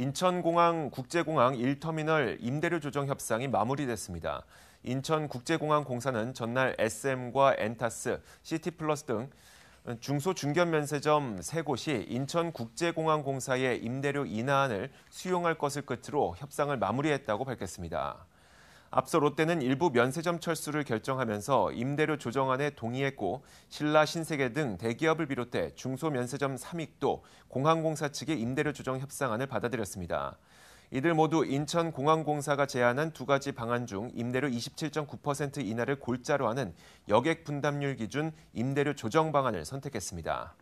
인천공항 국제공항 1터미널 임대료 조정 협상이 마무리됐습니다. 인천국제공항 공사는 전날 SM과 엔타스, 시티플러스 등 중소 중견 면세점 3곳이 인천국제공항 공사의 임대료 인하안을 수용할 것을 끝으로 협상을 마무리했다고 밝혔습니다. 앞서 롯데는 일부 면세점 철수를 결정하면서 임대료 조정안에 동의했고 신라 신세계 등 대기업을 비롯해 중소면세점 3익도 공항공사 측의 임대료 조정 협상안을 받아들였습니다. 이들 모두 인천공항공사가 제안한 두 가지 방안 중 임대료 27.9% 인하를 골자로 하는 여객 분담률 기준 임대료 조정 방안을 선택했습니다.